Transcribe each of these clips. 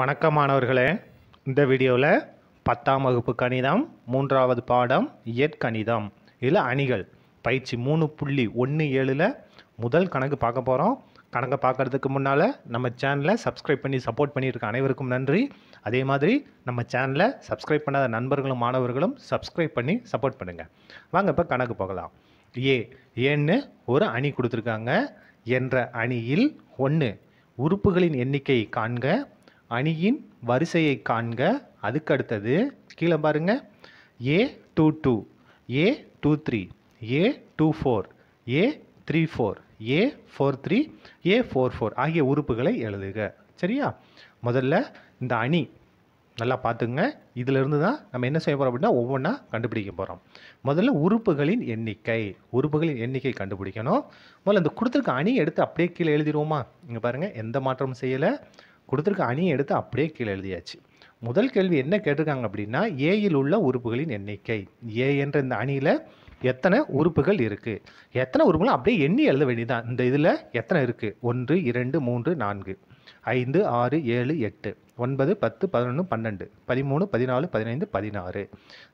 வணக்கம் மாணவர்களே இந்த வீடியோவில் பத்தாம் வகுப்பு கணிதம் மூன்றாவது பாடம் இயற்கணிதம் இதில் அணிகள் பயிற்சி மூணு புள்ளி ஒன்று ஏழில் முதல் கணக்கு பார்க்க போகிறோம் கணக்கை பார்க்குறதுக்கு முன்னால் நம்ம சேனலை சப்ஸ்கிரைப் பண்ணி சப்போர்ட் பண்ணியிருக்க அனைவருக்கும் நன்றி அதே மாதிரி நம்ம சேனலை சப்ஸ்கிரைப் பண்ணாத நண்பர்களும் மாணவர்களும் சப்ஸ்கிரைப் பண்ணி சப்போர்ட் பண்ணுங்கள் வாங்க இப்போ கணக்கு போகலாம் ஏ ஏன்னு ஒரு அணி கொடுத்துருக்காங்க என்ற அணியில் ஒன்று உறுப்புகளின் எண்ணிக்கை காண்க அணியின் வரிசையை காண்க அதுக்கு அடுத்தது கீழே பாருங்கள் A two two A two three A two four A three four A four three A four four ஆகிய உறுப்புகளை எழுதுக சரியா முதல்ல இந்த அணி நல்லா பார்த்துங்க இதிலிருந்து தான் நம்ம என்ன செய்ய போகிறோம் அப்படின்னா ஒவ்வொன்றா கண்டுபிடிக்க போகிறோம் முதல்ல உறுப்புகளின் எண்ணிக்கை உறுப்புகளின் எண்ணிக்கை கண்டுபிடிக்கணும் முதல்ல இந்த கொடுத்துருக்க அணி எடுத்து அப்படியே கீழே எழுதிடுவோமா இங்கே பாருங்கள் எந்த மாற்றமும் செய்யலை கொடுத்துருக்க அணியை எடுத்து அப்படியே கீழே எழுதியாச்சு முதல் கேள்வி என்ன கேட்டிருக்காங்க அப்படின்னா ஏயில் உள்ள உறுப்புகளின் எண்ணிக்கை ஏ என்ற இந்த அணியில் எத்தனை உறுப்புகள் இருக்குது எத்தனை உறுப்புகள் அப்படியே எண்ணி எழுத வேண்டியதுதான் இந்த இதில் எத்தனை இருக்குது ஒன்று இரண்டு மூன்று நான்கு ஐந்து ஆறு ஏழு எட்டு ஒன்பது பத்து பதினொன்று பன்னெண்டு பதிமூணு பதினாலு பதினைந்து பதினாறு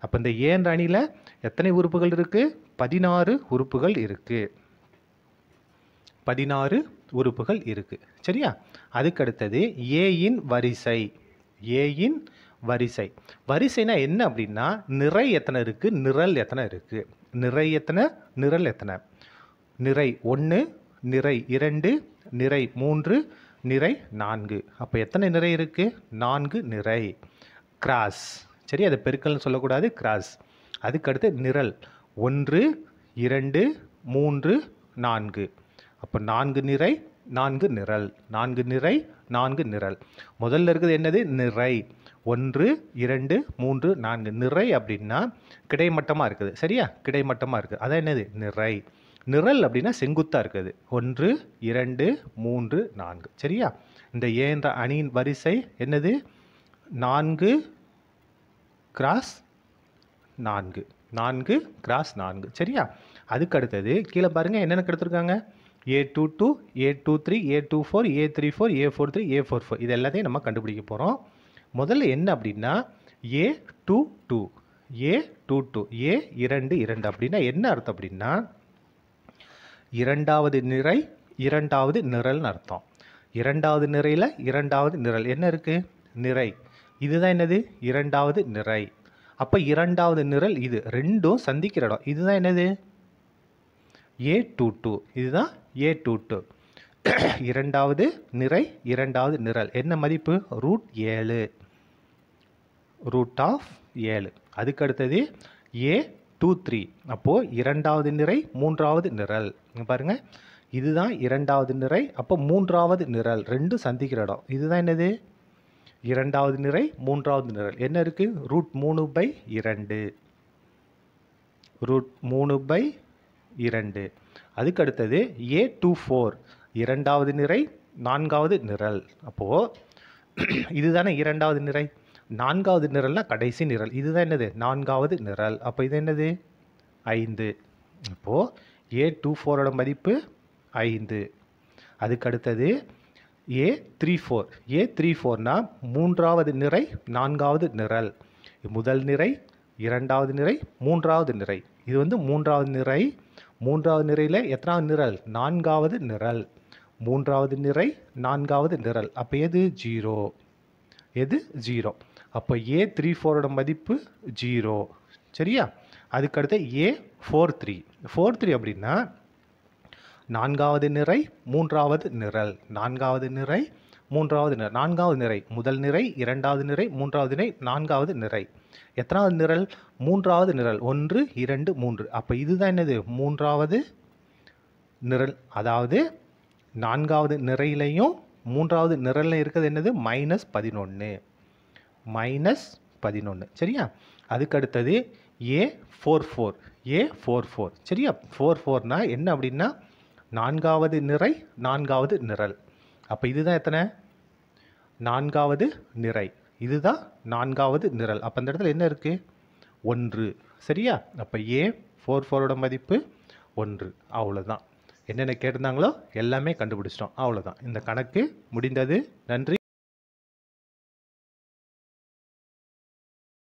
அப்போ இந்த ஏன்ற அணியில் எத்தனை உறுப்புகள் இருக்குது பதினாறு உறுப்புகள் இருக்குது பதினாறு உறுப்புகள் இருக்குது சரியா அதுக்கடுத்தது ஏயின் வரிசை ஏயின் வரிசை வரிசைனா என்ன அப்படின்னா நிறை எத்தனை இருக்குது நிரல் எத்தனை இருக்குது நிறை எத்தனை நிரல் எத்தனை நிறை ஒன்று நிறை இரண்டு நிறை மூன்று நிறை நான்கு அப்போ எத்தனை நிறை இருக்குது நான்கு நிறை கிராஸ் சரி அதை பெருக்கல்னு சொல்லக்கூடாது கிராஸ் அதுக்கடுத்து நிரல் ஒன்று இரண்டு மூன்று நான்கு அப்போ நான்கு நிறை நான்கு நிரல் நான்கு நிறை நான்கு நிரல் முதல்ல இருக்குது என்னது நிறை ஒன்று இரண்டு மூன்று நான்கு நிறை அப்படின்னா கிடைமட்டமாக இருக்குது சரியா கிடைமட்டமாக இருக்குது அதான் என்னது நிறை நிரல் அப்படின்னா செங்குத்தாக இருக்குது ஒன்று இரண்டு மூன்று நான்கு சரியா இந்த ஏன்ற அணியின் வரிசை என்னது நான்கு கிராஸ் நான்கு நான்கு கிராஸ் நான்கு சரியா அதுக்கு அடுத்தது கீழே பாருங்கள் என்னென்ன கெடுத்துருக்காங்க A two two A two three A two four A three four A four three A four four இது எல்லாத்தையும் நம்ம கண்டுபிடிக்க போகிறோம் முதல்ல என்ன அப்படின்னா A two two A two two A இரண்டு இரண்டு அப்படின்னா என்ன அர்த்தம் அப்படின்னா இரண்டாவது நிறை இரண்டாவது நிரல்னு அர்த்தம் இரண்டாவது நிறையில் இரண்டாவது நிரல் என்ன இருக்குது நிறை இதுதான் என்னது இரண்டாவது நிறை அப்போ இரண்டாவது நிரல் இது ரெண்டும் சந்திக்கிற இடம் இதுதான் என்னது ஏ டூ டூ இதுதான் ஏ டூ டூ இரண்டாவது நிறை இரண்டாவது நிரல் என்ன மதிப்பு ரூட் ஏழு ரூட் ஆஃப் ஏழு அதுக்கு அடுத்தது ஏ டூ த்ரீ அப்போது இரண்டாவது நிறை மூன்றாவது நிரல் பாருங்கள் இதுதான் இரண்டாவது நிறை அப்போ மூன்றாவது நிரல் ரெண்டும் சந்திக்கிற இடம் இதுதான் என்னது இரண்டாவது நிறை மூன்றாவது நிரல் என்ன இருக்குது ரூட் மூணு பை இரண்டு ரூட் மூணு பை இரண்டு அதுக்கு அடுத்தது ஏ டூ ஃபோர் இரண்டாவது நிறை நான்காவது நிரல் அப்போது இதுதானே இரண்டாவது நிறை நான்காவது நிரல்னால் கடைசி நிரல் இதுதான் என்னது நான்காவது நிரல் அப்போ இது என்னது ஐந்து அப்போது ஏ டூ ஃபோரோட மதிப்பு ஐந்து அதுக்கடுத்தது A three four A three ஃபோர்னால் மூன்றாவது நிறை நான்காவது நிரல் முதல் நிறை இரண்டாவது நிறை மூன்றாவது நிறை இது வந்து மூன்றாவது நிறை மூன்றாவது நிறையில் எத்தனாவது நிரல் நான்காவது நிரல் மூன்றாவது நிறை நான்காவது நிரல் அப்போ எது ஜீரோ எது ஜீரோ அப்போ ஏ த்ரீ ஃபோரோட மதிப்பு ஜீரோ சரியா அதுக்கடுத்து A four three four three அப்படின்னா நான்காவது நிறை மூன்றாவது நிரல் நான்காவது நிறை மூன்றாவது நிறை நான்காவது நிறை முதல் நிறை இரண்டாவது நிறை மூன்றாவது நிறை நான்காவது நிறை எத்தனாவது நிரல் மூன்றாவது நிரல் ஒன்று இரண்டு மூன்று அப்போ இதுதான் என்னது மூன்றாவது நிரல் அதாவது நான்காவது நிறையிலையும் மூன்றாவது நிரலில் இருக்கிறது என்னது மைனஸ் பதினொன்று மைனஸ் பதினொன்று சரியா அதுக்கடுத்தது A four four A four four சரியா ஃபோர் ஃபோர்னால் என்ன அப்படின்னா நான்காவது நிறை நான்காவது நிரல் அப்போ இதுதான் எத்தனை நான்காவது நிறை இதுதான் நான்காவது நிரல் அப்போ அந்த இடத்துல என்ன இருக்குது ஒன்று சரியா அப்போ ஏ ஃபோர் ஃபோரோட மதிப்பு ஒன்று அவ்வளோதான் என்னென்ன கேட்டிருந்தாங்களோ எல்லாமே கண்டுபிடிச்சிட்டோம் அவ்வளோதான் இந்த கணக்கு முடிந்தது நன்றி